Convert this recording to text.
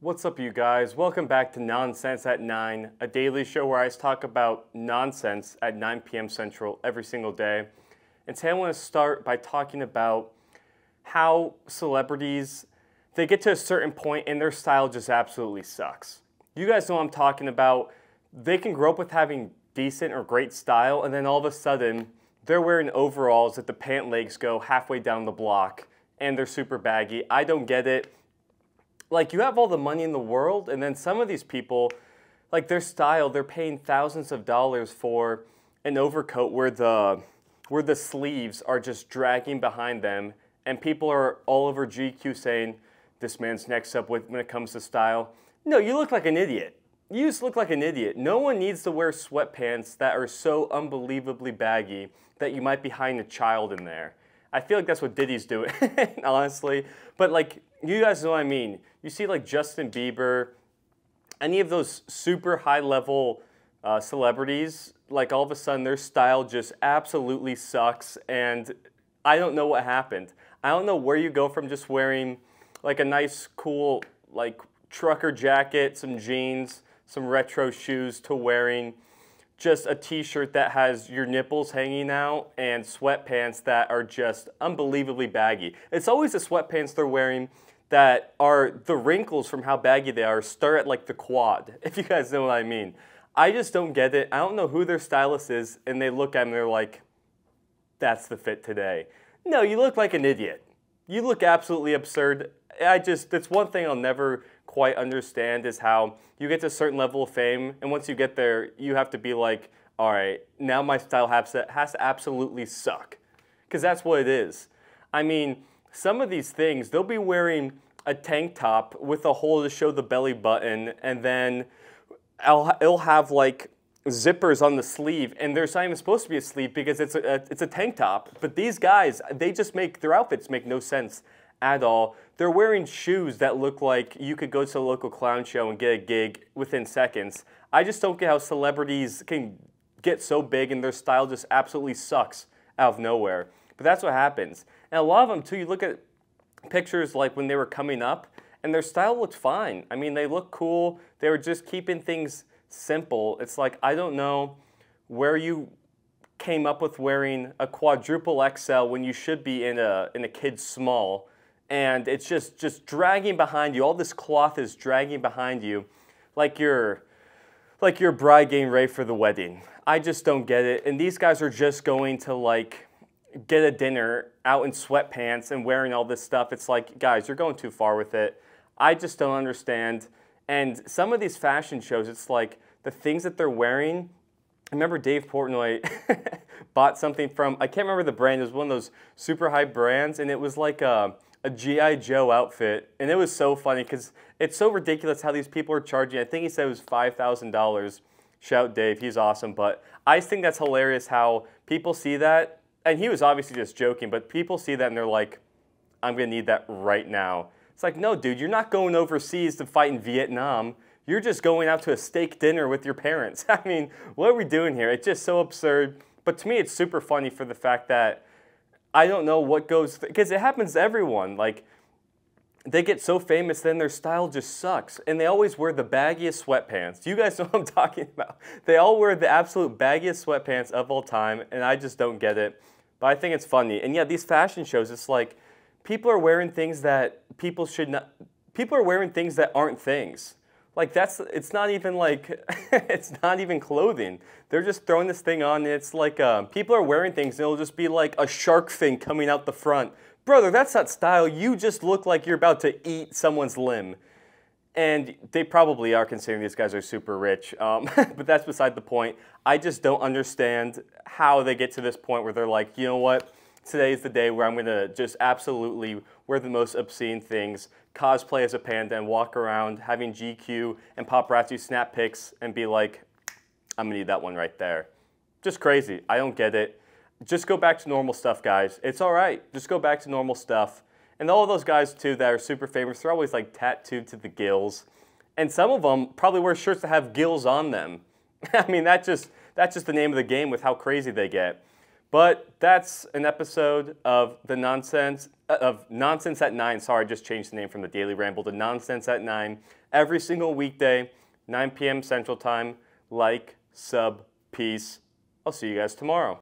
What's up, you guys? Welcome back to Nonsense at 9, a daily show where I talk about nonsense at 9 p.m. Central every single day. And today I want to start by talking about how celebrities, they get to a certain point and their style just absolutely sucks. You guys know I'm talking about. They can grow up with having decent or great style, and then all of a sudden, they're wearing overalls that the pant legs go halfway down the block, and they're super baggy. I don't get it like you have all the money in the world, and then some of these people, like their style, they're paying thousands of dollars for an overcoat where the where the sleeves are just dragging behind them, and people are all over GQ saying this man's next up with when it comes to style. No, you look like an idiot. You just look like an idiot. No one needs to wear sweatpants that are so unbelievably baggy that you might be hiding a child in there. I feel like that's what Diddy's doing, honestly. But like, you guys know what I mean. You see like Justin Bieber, any of those super high level uh, celebrities, like all of a sudden their style just absolutely sucks. And I don't know what happened. I don't know where you go from just wearing like a nice, cool, like trucker jacket, some jeans, some retro shoes to wearing just a t-shirt that has your nipples hanging out and sweatpants that are just unbelievably baggy. It's always the sweatpants they're wearing that are the wrinkles from how baggy they are start at like the quad, if you guys know what I mean. I just don't get it. I don't know who their stylist is and they look at me, and they're like, that's the fit today. No, you look like an idiot. You look absolutely absurd I just, that's one thing I'll never quite understand is how you get to a certain level of fame, and once you get there, you have to be like, all right, now my style has to, has to absolutely suck. Because that's what it is. I mean, some of these things, they'll be wearing a tank top with a hole to show the belly button, and then I'll, it'll have like zippers on the sleeve, and there's not even supposed to be a sleeve because it's a, it's a tank top. But these guys, they just make, their outfits make no sense at all. They're wearing shoes that look like you could go to a local clown show and get a gig within seconds. I just don't get how celebrities can get so big and their style just absolutely sucks out of nowhere. But that's what happens. And a lot of them, too, you look at pictures like when they were coming up and their style looked fine. I mean, they looked cool. They were just keeping things simple. It's like, I don't know where you came up with wearing a quadruple XL when you should be in a, in a kid's small and it's just just dragging behind you. All this cloth is dragging behind you, like you're like your bride getting ready for the wedding. I just don't get it. And these guys are just going to like get a dinner out in sweatpants and wearing all this stuff. It's like, guys, you're going too far with it. I just don't understand. And some of these fashion shows, it's like the things that they're wearing. I remember Dave Portnoy bought something from, I can't remember the brand, it was one of those super high brands, and it was like a, a GI Joe outfit, and it was so funny because it's so ridiculous how these people are charging. I think he said it was five thousand dollars. Shout Dave, he's awesome. But I just think that's hilarious how people see that, and he was obviously just joking, but people see that and they're like, "I'm gonna need that right now." It's like, no, dude, you're not going overseas to fight in Vietnam. You're just going out to a steak dinner with your parents. I mean, what are we doing here? It's just so absurd. But to me, it's super funny for the fact that I don't know what goes because it happens to everyone. Like they get so famous, then their style just sucks, and they always wear the baggiest sweatpants. You guys know what I'm talking about. They all wear the absolute baggiest sweatpants of all time, and I just don't get it. But I think it's funny, and yeah, these fashion shows, it's like people are wearing things that people should not. People are wearing things that aren't things. Like that's, it's not even like, it's not even clothing. They're just throwing this thing on. It's like uh, people are wearing things and it'll just be like a shark fin coming out the front. Brother, that's not style. You just look like you're about to eat someone's limb. And they probably are considering these guys are super rich, um, but that's beside the point. I just don't understand how they get to this point where they're like, you know what? today is the day where I'm going to just absolutely wear the most obscene things, cosplay as a panda and walk around having GQ and paparazzi snap pics and be like, I'm going to need that one right there. Just crazy. I don't get it. Just go back to normal stuff, guys. It's all right. Just go back to normal stuff. And all those guys, too, that are super famous, they're always like tattooed to the gills. And some of them probably wear shirts that have gills on them. I mean, that just, that's just the name of the game with how crazy they get. But that's an episode of the nonsense uh, of Nonsense at 9. Sorry, I just changed the name from the Daily Ramble to Nonsense at 9 every single weekday, 9 p.m. Central Time. Like, sub, peace. I'll see you guys tomorrow.